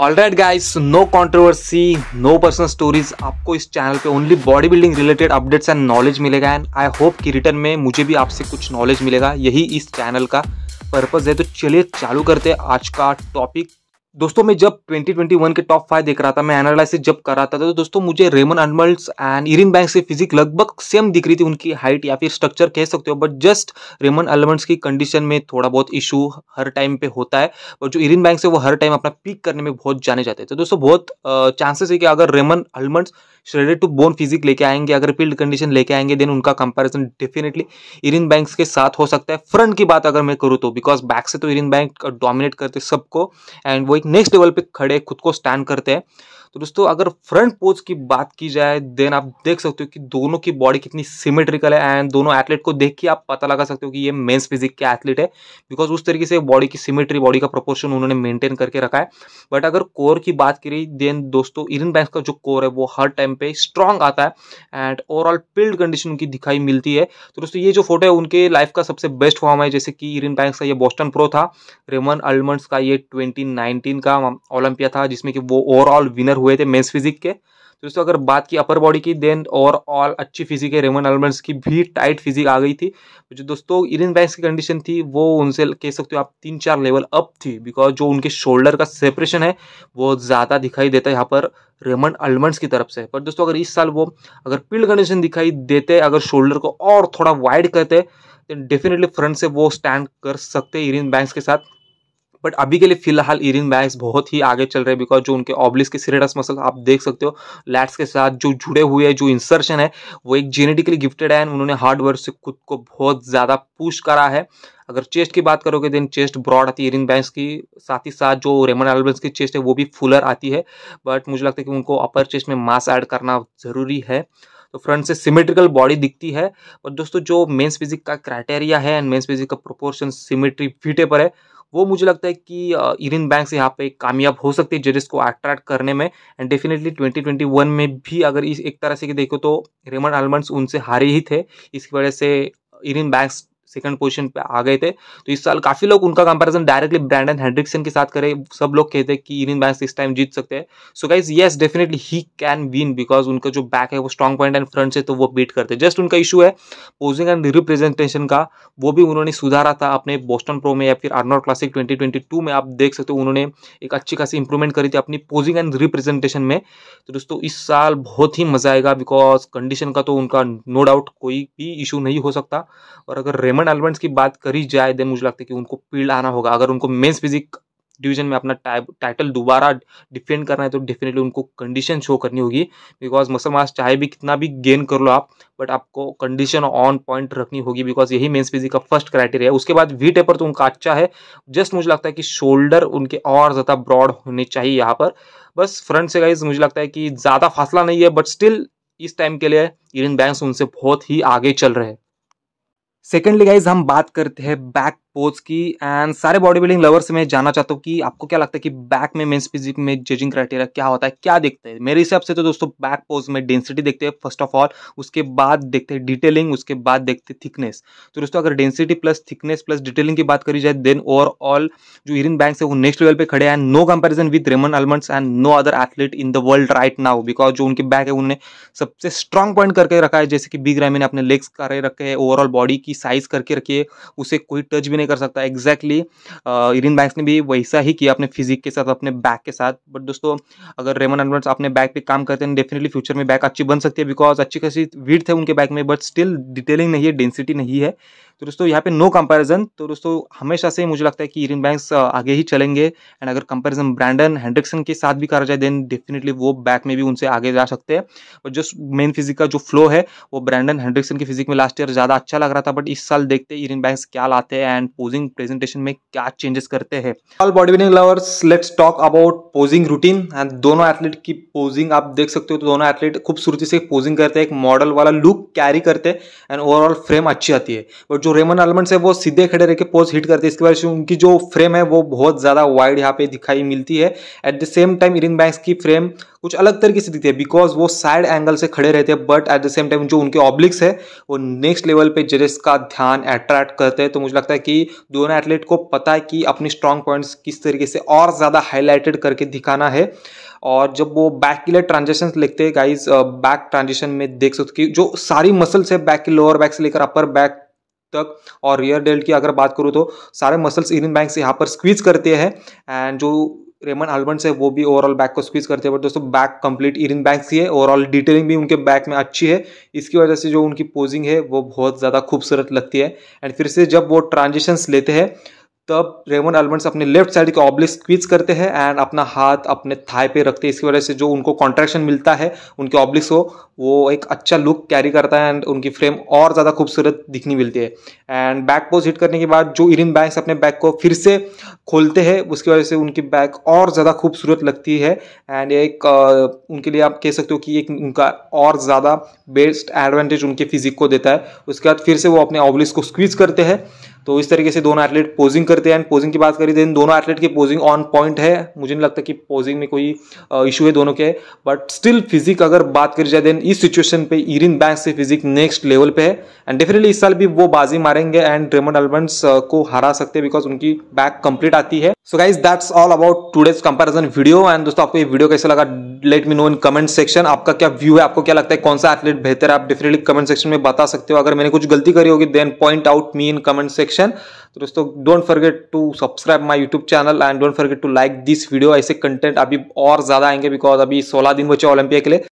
right guys no controversy no personal stories आपको इस channel पे only body building related updates and knowledge मिलेगा and I hope कि return में मुझे भी आपसे कुछ नॉलेज मिलेगा यही इस चैनल का पर्पज है तो चलिए चालू करते हैं आज का टॉपिक दोस्तों मैं जब 2021 के टॉप फाइव देख रहा था मैं एनालिसिस जब कर रहा था तो दोस्तों मुझे रेमन अनमल्स एंड इरिन बैंक से फिजिक लगभग सेम दिख रही थी उनकी हाइट या फिर स्ट्रक्चर कह सकते हो बट जस्ट रेमन अलमंड्स की कंडीशन में थोड़ा बहुत इशू हर टाइम पे होता है और जो इरिन बैंक है वो हर टाइम अपना पिक करने में बहुत जाने जाते थे तो दोस्तों बहुत चांसेस है कि अगर Ramon Almonds shredded to bone physique लेके आएंगे अगर फील्ड कंडीशन लेके आएंगे देन उनका कंपैरिजन डेफिनेटली इरिन बैंक्स के साथ हो सकता है फ्रंट की बात अगर मैं करूँ तो बिकॉज बैक से तो इरिन बैंक डोमिनेट करते सबको एंड वो एक नेक्स्ट लेवल पे खड़े खुद को स्टैंड करते हैं तो दोस्तों अगर फ्रंट पोज की बात की जाए देन आप देख सकते हो कि दोनों की बॉडी कितनी सिमेट्रिकल है एंड दोनों एथलीट को देख के आप पता लगा सकते हो कि ये मेन्स फिजिक के एथलीट है बिकॉज उस तरीके से बॉडी की सिमेट्री बॉडी का प्रोपोर्शन उन्होंने मेंटेन करके रखा है बट अगर कोर की बात करी देन दोस्तों इरन बैंक का जो कोर है वो हर टाइम पे स्ट्रांग आता है एंड ओवरऑल पिल्ड कंडीशन उनकी दिखाई मिलती है तो दोस्तों ये जो फोटो है उनके लाइफ का सबसे बेस्ट फॉर्म है जैसे कि इरिन बैंक्स का ये बॉस्टन प्रो था रेमन अलमंड का ये 2019 का ओलंपिया था जिसमें कि वो ओवरऑल विनर हुए थे मेन्स फिजिक के तो दोस्तों अगर बात की अपर बॉडी की देन ओवरऑल अच्छी फिजिक है रेमन एलमेंट्स की भी टाइट फिजिक आ गई थी जो दोस्तों इरिन बैंक्स की कंडीशन थी वो उनसे कह सकते हो आप तीन चार लेवल अप थी बिकॉज जो उनके शोल्डर का सेपरेशन है वो ज़्यादा दिखाई देता है यहाँ पर रेमन अल्मंड्स की तरफ से पर दोस्तों अगर इस साल वो अगर पिल्ड कंडीशन दिखाई देते अगर शोल्डर को और थोड़ा वाइड करते डेफिनेटली फ्रंट से वो स्टैंड कर सकते इरिन बैंक्स के साथ बट अभी के लिए फिलहाल इरिन बैग्स बहुत ही आगे चल रहे हैं बिकॉज जो उनके ऑब्लिस के सीरेडस मसल आप देख सकते हो लैट्स के साथ जो जुड़े हुए हैं जो इंसर्शन है वो एक जेनेटिकली गिफ्टेड है उन्होंने हार्ड वर्क से खुद को बहुत ज़्यादा पुश करा है अगर चेस्ट की बात करोगे देन चेस्ट ब्रॉड आती है इरिन बैंस की साथ ही साथ जो रेमन एल्बन्स की चेस्ट है वो भी फुलर आती है बट मुझे लगता है कि उनको अपर चेस्ट में मास ऐड करना ज़रूरी है तो फ्रंट से सिमेट्रिकल बॉडी दिखती है और दोस्तों जो मेंस फिजिक का क्राइटेरिया है एंड मेंस फिजिक का प्रोपोर्शन सिमेट्री फिटे पर है वो मुझे लगता है कि इरिन बैंक से यहाँ पे कामयाब हो सकती है जेडिस को अट्रैक्ट करने में एंड डेफिनेटली 2021 में भी अगर इस एक तरह से देखो तो रेमंड आलमंड्स उनसे हारे ही थे इसकी वजह से इरिन बैंक्स सेकंड पोजीशन पे आ गए थे तो इस साल काफी लोग उनका कंपैरिजन डायरेक्टली ब्रैंडन हेनरिक्सन के साथ करें सब लोग कहते हैं कि इरिन बैंस इस टाइम जीत सकते हैं so guys yes definitely he can win because उनका जो बैक है वो स्ट्रॉन्ग पॉइंट एंड फ्रंट से तो वो बीट करते हैं जस्ट उनका इशू है पोजिंग एंड रिप्रेजेंटेशन का वो भी उन्होंने सुधारा था अपने बोस्टन प्रो में या फिर आर्नॉट क्लासिक ट्वेंटी में आप देख सकते हो उन्होंने एक अच्छी खासी इंप्रूवमेंट करी थी अपनी पोजिंग एंड रिप्रेजेंटेशन में तो दोस्तों इस साल बहुत ही मजा आएगा बिकॉज कंडीशन का तो उनका नो डाउट कोई भी इशू नहीं हो सकता और अगर रेमो रेमंड अल्बर्ट्स की बात करी जाए देन मुझे लगता है कि उनको फील्ड आना होगा अगर उनको मेन्स फिजिक डिवीजन में अपना टाइटल दोबारा डिफेंड करना है तो डेफिनेटली उनको कंडीशन शो करनी होगी बिकॉज मसल मास चाहे भी कितना भी गेन कर लो आप बट आपको कंडीशन ऑन पॉइंट रखनी होगी बिकॉज यही मेंस फिजिक का फर्स्ट क्राइटेरिया है उसके बाद वी टेपर तो उनका अच्छा है जस्ट मुझे लगता है कि शोल्डर उनके और ज़्यादा ब्रॉड होने चाहिए यहाँ पर बस फ्रंट से गाइज मुझे लगता है कि ज़्यादा फासला नहीं है बट स्टिल इस टाइम के लिए इरिन बैंक्स उनसे बहुत ही आगे चल रहे हैं सेकेंडली गाइज हम बात करते हैं बैक पोज की एंड सारे बॉडी बिल्डिंग लवर्स मैं जानना चाहता हूँ कि आपको क्या लगता है कि बैक में मेंस फिजिक में जजिंग क्राइटेरिया क्या होता है क्या देखते हैं मेरे हिसाब से तो दोस्तों बैक पोज में डेंसिटी देखते हैं फर्स्ट ऑफ ऑल उसके बाद देखते हैं डिटेलिंग उसके बाद देखते हैं थिकनेस तो दोस्तों अगर density plus thickness plus detailing की बात करी जाए देन ओवरऑल जो इरिन बैंक है वो नेक्स्ट लेवल पर खड़े हैं no comparison with Ramon Almonds and no other athlete in the world right now because जो उनके बैक है उन्होंने सबसे स्ट्रॉन्ग पॉइंट करके रखा है जैसे कि बिग रैमी ने अपने लेग्स करे रखे हैं ओवरऑल बॉडी की साइज करके रखी है उसे कोई टच भी नहीं कर सकता एग्जैक्टली इरिन बैंक्स ने भी वैसा ही किया अपने फिजिक के साथ अपने बैक के साथ बट दोस्तों अगर रेमन एडवर्ड्स अपने बैक पे काम करते हैं डेफिनेटली फ्यूचर में बैक अच्छी बन सकती है बिकॉज अच्छी खासी वीड थे उनके बैक में बट स्टिल डिटेलिंग नहीं है डेंसिटी नहीं है तो दोस्तों यहाँ पे नो कंपैरिजन तो दोस्तों हमेशा से मुझे लगता है कि इरिन बैंक्स आगे ही चलेंगे एंड अगर कंपैरिजन ब्रैंडन हेंड्रिक्सन के साथ भी करा जाए देन डेफिनेटली वो बैक में भी उनसे आगे जा सकते हैं और जो मेन फिजिक का जो फ्लो है वो ब्रैंडन हेंड्रिक्सन के फिजिक में लास्ट ईयर ज़्यादा अच्छा लग रहा था बट इस साल देखते इरिन बैंक्स क्या लाते हैं एंड पोजिंग प्रेजेंटेशन में क्या चेंजेस करते हैं all body building lovers let's talk about posing routine and दोनों एथलीट की पोजिंग आप देख सकते हो तो दोनों एथलीट खूबसूरती से पोजिंग करते हैं एक मॉडल वाला लुक कैरी करते हैं एंड ओवरऑल फ्रेम अच्छी आती है बट जो रेमन आलमंड है वो सीधे खड़े रहकर पोज हिट करते हैं इसके वजह से उनकी जो फ्रेम है वो बहुत ज़्यादा वाइड यहाँ पे दिखाई मिलती है at the same time Erin Banks की फ्रेम कुछ अलग तरीके से दिखती है बिकॉज वो साइड एंगल से खड़े रहते हैं but at the same time जो उनके ऑब्लिक्स है वो नेक्स्ट लेवल पे जजेस का ध्यान अट्रैक्ट करते हैं तो मुझे लगता है कि दोनों एथलीट को पता है कि अपनी स्ट्रांग पॉइंट्स किस तरीके से और ज़्यादा हाईलाइटेड करके दिखाना है और जब वो बैक के लिए ट्रांजेक्शन लिखते हैं गाइज बैक ट्रांजेक्शन में देख सकते कि जो सारी मसल्स है बैक के लोअर बैक से लेकर अपर बैक तक और रियर डेल्ट की अगर बात करूँ तो सारे मसल्स इन से यहाँ पर स्क्वीज करते हैं एंड जो रेमन आलमंड है वो भी ओवरऑल बैक को स्क्वीज करते हैं बट दोस्तों बैक कंप्लीट इरिन बैंक्स की है ओवरऑल डिटेलिंग भी उनके बैक में अच्छी है इसकी वजह से जो उनकी पोजिंग है वो बहुत ज़्यादा खूबसूरत लगती है एंड फिर से जब वो ट्रांजेक्शन्स लेते हैं तब रेमन एलमंड्स अपने लेफ्ट साइड के ऑब्लिक स्क्वीज करते हैं एंड अपना हाथ अपने थाई पे रखते हैं इसकी वजह से जो उनको कॉन्ट्रैक्शन मिलता है उनके ऑब्लिक्स को वो एक अच्छा लुक कैरी करता है एंड उनकी फ्रेम और ज़्यादा खूबसूरत दिखनी मिलती है एंड बैक पोज हिट करने के बाद जो इरिन बैंक्स अपने बैक को फिर से खोलते हैं उसकी वजह से उनकी बैक और ज़्यादा खूबसूरत लगती है एंड एक उनके लिए आप कह सकते हो कि एक उनका और ज़्यादा बेस्ट एडवांटेज उनके फिजिक को देता है उसके बाद फिर से वो अपने ऑब्लिक्स को स्क्वीज करते हैं तो इस तरीके से दोनों एथलीट पोजिंग करते हैं पोजिंग की बात करी तो इन दोनों एथलीट की पोजिंग ऑन पॉइंट है मुझे नहीं लगता कि पोजिंग में कोई इशू है दोनों के बट स्टिल फिजिक अगर बात करी जाए देन इस सिचुएशन पे इरिन बैंक से फिजिक नेक्स्ट लेवल पे है एंड डेफिनेटली इस साल भी वो बाजी मारेंगे एंड ड्रेमन अल्बंस को हरा सकते हैं बिकॉज उनकी बैक कंप्लीट आती है so guys that's all about today's comparison video and दोस्तों आपको ये वीडियो कैसा लगा let me know in comment section आपका क्या व्यू है आपको क्या लगता है कौन सा एथलीट बेहतर है आप डेफिनेटली कमेंट सेक्शन में बता सकते हो अगर मैंने कुछ गलती करी होगी then point out me in comment section तो दोस्तों don't forget to subscribe my YouTube channel and don't forget to like this video ऐसे कंटेंट अभी और ज़्यादा आएंगे बिकॉज अभी सोलह दिन बचे ओलंपिया के लिए